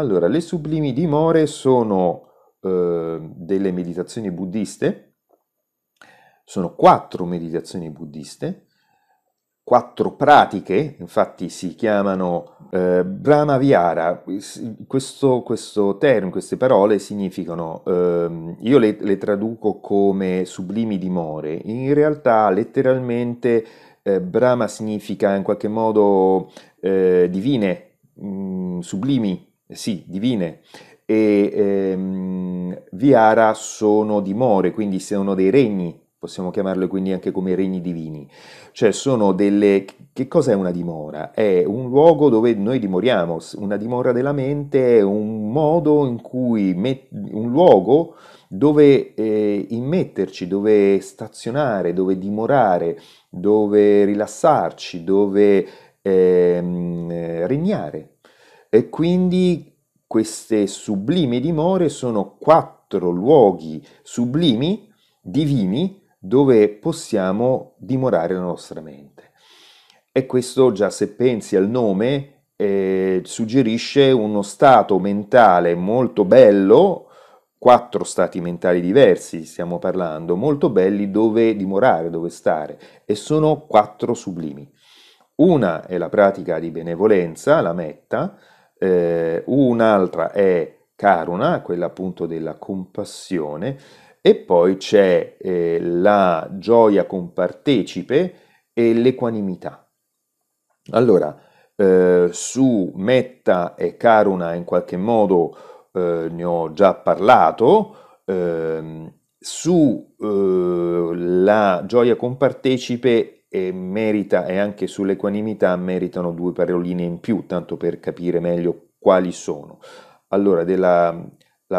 Allora, le sublimi dimore sono eh, delle meditazioni buddiste, sono quattro meditazioni buddiste, quattro pratiche, infatti si chiamano eh, Brahmavihara, questo, questo termine, queste parole significano, eh, io le, le, traduco come sublimi dimore, in realtà letteralmente eh, Brahma significa in qualche modo eh, divine, mh, mm, sublimi, sì, divine, e ehm, Viara sono dimore, quindi sono dei regni, possiamo chiamarle quindi anche come regni divini. Cioè sono delle... Che cos'è una dimora? È un luogo dove noi dimoriamo, una dimora della mente è un modo in cui... Met... un luogo dove eh, immetterci, dove stazionare, dove dimorare, dove rilassarci, dove ehm, regnare e quindi queste sublime dimore sono quattro luoghi sublimi, divini, dove possiamo dimorare la nostra mente. E questo già se pensi al nome eh, suggerisce uno stato mentale molto bello, quattro stati mentali diversi stiamo parlando, molto belli dove dimorare, dove stare, e sono quattro sublimi. Una è la pratica di benevolenza, la metta, eh, un'altra è Karuna, quella appunto della compassione, e poi c'è eh, la gioia compartecipe e l'equanimità. Allora, eh, su Metta e Karuna in qualche modo eh, ne ho già parlato, ehm, su eh, la gioia compartecipe e, merita, e anche sull'equanimità meritano due paroline in più, tanto per capire meglio quali sono. Allora, della,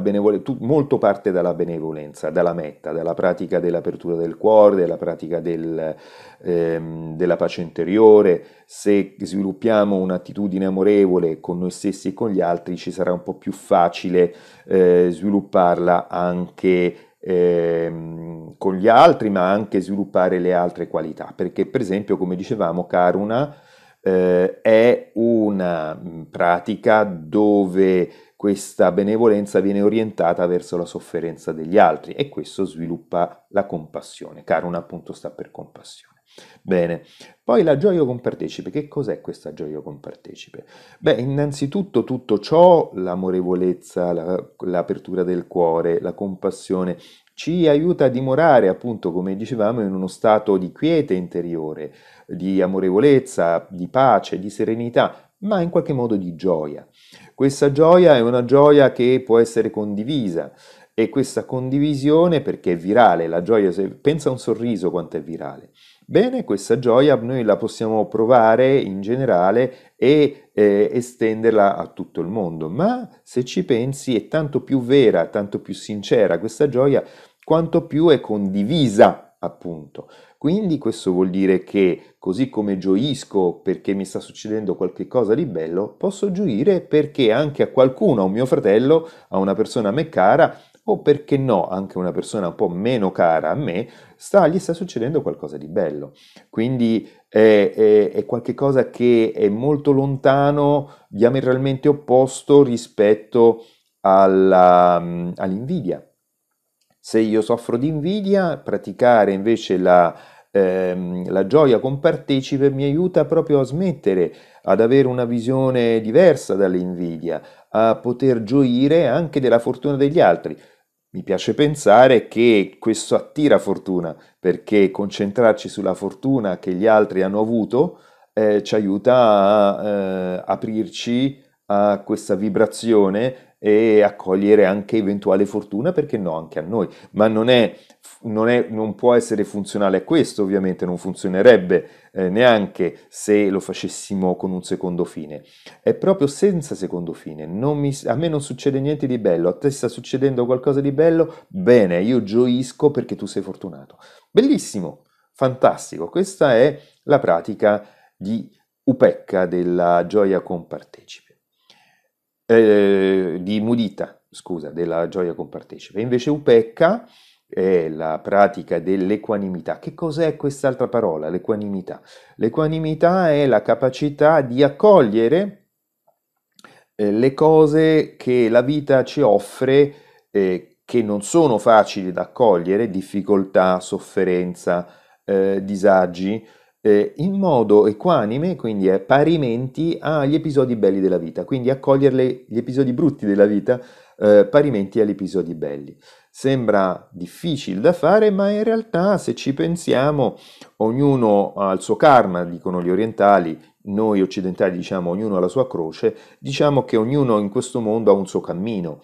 benevole, tu, molto parte dalla benevolenza, dalla metta, dalla pratica dell'apertura del cuore, della pratica del, ehm, della pace interiore. Se sviluppiamo un'attitudine amorevole con noi stessi e con gli altri, ci sarà un po' più facile eh, svilupparla anche ehm, con gli altri, ma anche sviluppare le altre qualità, perché per esempio, come dicevamo, Karuna eh, è una mm, pratica dove questa benevolenza viene orientata verso la sofferenza degli altri e questo sviluppa la compassione. Karuna appunto sta per compassione. Bene, poi la gioia compartecipe, che cos'è questa gioia compartecipe? Beh, innanzitutto tutto ciò, l'amorevolezza, la, l'apertura del cuore, la compassione, ci aiuta a dimorare, appunto, come dicevamo, in uno stato di quiete interiore, di amorevolezza, di pace, di serenità, ma in qualche modo di gioia. Questa gioia è una gioia che può essere condivisa e questa condivisione, perché è virale, la gioia, se, pensa a un sorriso quanto è virale. Bene, questa gioia noi la possiamo provare in generale e eh, estenderla a tutto il mondo, ma se ci pensi è tanto più vera, tanto più sincera questa gioia, quanto più è condivisa, appunto. Quindi questo vuol dire che così come gioisco perché mi sta succedendo qualcosa di bello, posso gioire perché anche a qualcuno, a un mio fratello, a una persona a me cara, o perché no, anche una persona un po' meno cara a me, sta, gli sta succedendo qualcosa di bello. Quindi è, è, è qualcosa che è molto lontano, diametralmente opposto rispetto alla, mm, all'invidia. Se io soffro di invidia, praticare invece la, ehm, la gioia partecipe mi aiuta proprio a smettere, ad avere una visione diversa dall'invidia, a poter gioire anche della fortuna degli altri. Mi piace pensare che questo attira fortuna, perché concentrarci sulla fortuna che gli altri hanno avuto eh, ci aiuta a eh, aprirci a questa vibrazione e accogliere anche eventuale fortuna, perché no, anche a noi. Ma non, è, non, è, non può essere funzionale a questo, ovviamente, non funzionerebbe eh, neanche se lo facessimo con un secondo fine. È proprio senza secondo fine. Mi, a me non succede niente di bello, a te sta succedendo qualcosa di bello, bene, io gioisco perché tu sei fortunato. Bellissimo, fantastico, questa è la pratica di Upecca della gioia con partecipa eh, di Mudita, scusa, della gioia compartecipe. Invece Upecca è la pratica dell'equanimità. Che cos'è quest'altra parola, l'equanimità? L'equanimità è la capacità di accogliere eh, le cose che la vita ci offre eh, che non sono facili da accogliere, difficoltà, sofferenza, eh, disagi, eh, in modo equanime, quindi è eh, parimenti agli episodi belli della vita, quindi accoglierle gli episodi brutti della vita eh, parimenti agli episodi belli. Sembra difficile da fare, ma in realtà se ci pensiamo, ognuno ha il suo karma, dicono gli orientali, noi occidentali diciamo ognuno ha la sua croce, diciamo che ognuno in questo mondo ha un suo cammino,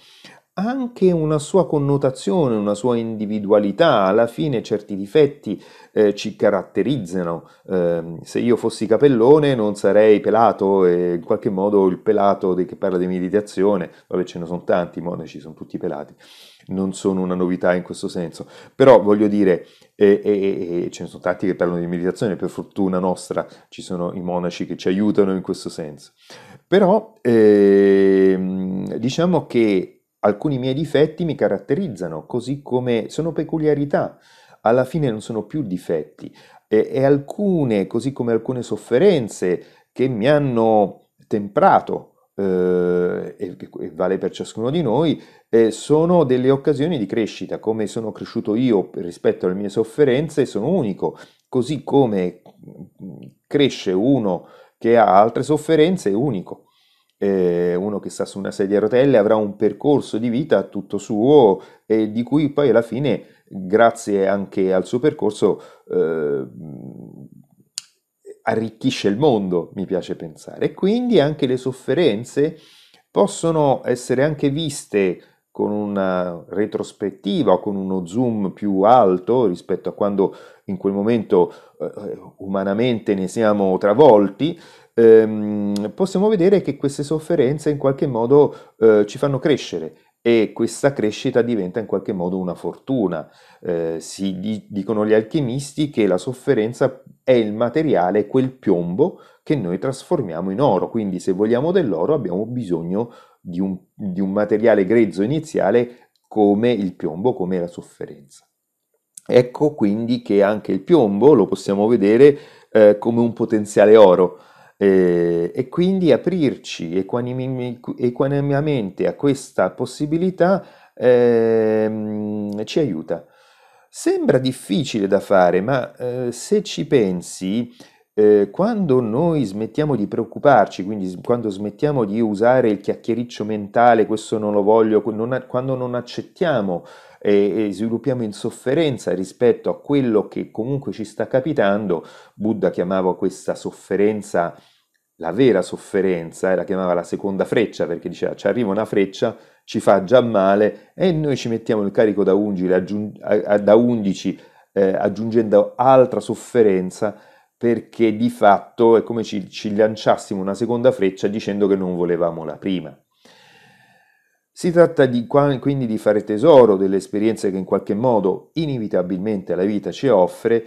anche una sua connotazione, una sua individualità, alla fine certi difetti eh, ci caratterizzano. Eh, se io fossi capellone non sarei pelato e in qualche modo il pelato che parla di meditazione, vabbè ce ne sono tanti, i monaci sono tutti pelati, non sono una novità in questo senso, però voglio dire, eh, eh, ce ne sono tanti che parlano di meditazione, per fortuna nostra ci sono i monaci che ci aiutano in questo senso. Però ehm, diciamo che Alcuni miei difetti mi caratterizzano, così come sono peculiarità. Alla fine non sono più difetti. E, e alcune, così come alcune sofferenze che mi hanno temprato eh, e, e, vale per ciascuno di noi, eh, sono delle occasioni di crescita. Come sono cresciuto io rispetto alle mie sofferenze, sono unico, così come mm, cresce uno che ha altre sofferenze, è unico eh, uno che sta su una sedia a rotelle avrà un percorso di vita tutto suo e di cui poi alla fine, grazie anche al suo percorso, eh, arricchisce il mondo, mi piace pensare. E quindi anche le sofferenze possono essere anche viste con una retrospettiva, con uno zoom più alto rispetto a quando in quel momento eh, umanamente ne siamo travolti, ehm, possiamo vedere che queste sofferenze in qualche modo eh, ci fanno crescere e questa crescita diventa in qualche modo una fortuna. Eh, si dicono gli alchimisti che la sofferenza è il materiale, quel piombo che noi trasformiamo in oro, quindi se vogliamo dell'oro abbiamo bisogno di un, di un materiale grezzo iniziale come il piombo, come la sofferenza. Ecco quindi che anche il piombo lo possiamo vedere eh, come un potenziale oro eh, e quindi aprirci equanim equanimamente a questa possibilità eh, ci aiuta. Sembra difficile da fare, ma eh, se ci pensi, eh, quando noi smettiamo di preoccuparci, quindi quando smettiamo di usare il chiacchiericcio mentale, questo non lo voglio, non, quando non accettiamo e, sviluppiamo insofferenza rispetto a quello che comunque ci sta capitando, Buddha chiamava questa sofferenza la vera sofferenza, e eh, la chiamava la seconda freccia, perché diceva ci arriva una freccia, ci fa già male e noi ci mettiamo il carico da 11, aggiung- a- da 11 eh, aggiungendo altra sofferenza perché di fatto è come ci, ci lanciassimo una seconda freccia dicendo che non volevamo la prima. Si tratta di, quindi di fare tesoro delle esperienze che in qualche modo inevitabilmente la vita ci offre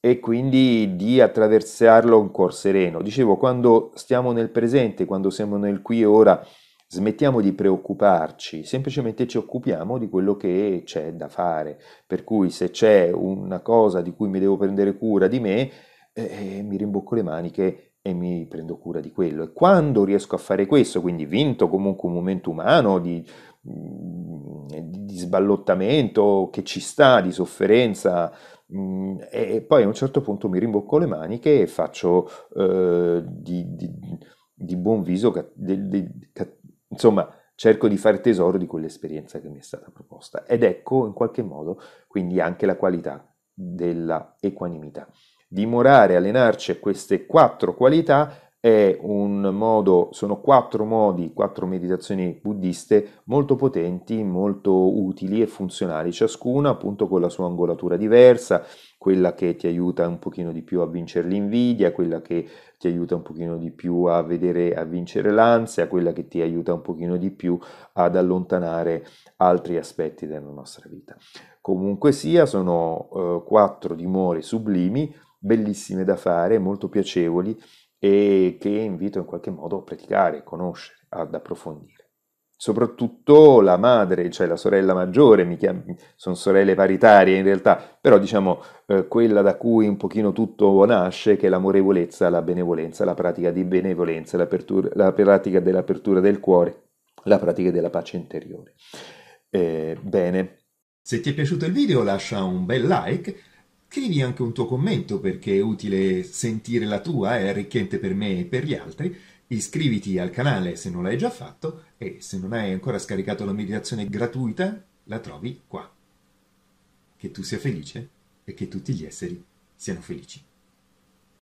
e quindi di attraversarlo in cuor sereno. Dicevo, quando stiamo nel presente, quando siamo nel qui e ora, smettiamo di preoccuparci, semplicemente ci occupiamo di quello che c'è da fare. Per cui se c'è una cosa di cui mi devo prendere cura di me, eh, eh mi rimbocco le maniche e mi prendo cura di quello. E quando riesco a fare questo, quindi vinto comunque un momento umano di, mm, di sballottamento che ci sta, di sofferenza, Mm, e poi a un certo punto mi rimbocco le maniche e faccio eh, di, di, di, buon viso, di, di, insomma, cerco di fare tesoro di quell'esperienza che mi è stata proposta. Ed ecco in qualche modo quindi anche la qualità della equanimità. Dimorare, allenarci a queste quattro qualità è un modo, sono quattro modi, quattro meditazioni buddiste molto potenti, molto utili e funzionali, ciascuna appunto con la sua angolatura diversa, quella che ti aiuta un pochino di più a vincere l'invidia, quella che ti aiuta un pochino di più a vedere, a vincere l'ansia, quella che ti aiuta un pochino di più ad allontanare altri aspetti della nostra vita. Comunque sia, sono eh, quattro dimore sublimi, bellissime da fare, molto piacevoli e che invito in qualche modo a praticare, a conoscere, ad approfondire. Soprattutto la madre, cioè la sorella maggiore, sono sorelle paritarie in realtà, però diciamo eh, quella da cui un pochino tutto nasce, che è l'amorevolezza, la benevolenza, la pratica di benevolenza, la pratica dell'apertura del cuore, la pratica della pace interiore. Eh, bene. Se ti è piaciuto il video lascia un bel like scrivi anche un tuo commento perché è utile sentire la tua, è arricchente per me e per gli altri. Iscriviti al canale se non l'hai già fatto e se non hai ancora scaricato la meditazione gratuita, la trovi qua. Che tu sia felice e che tutti gli esseri siano felici.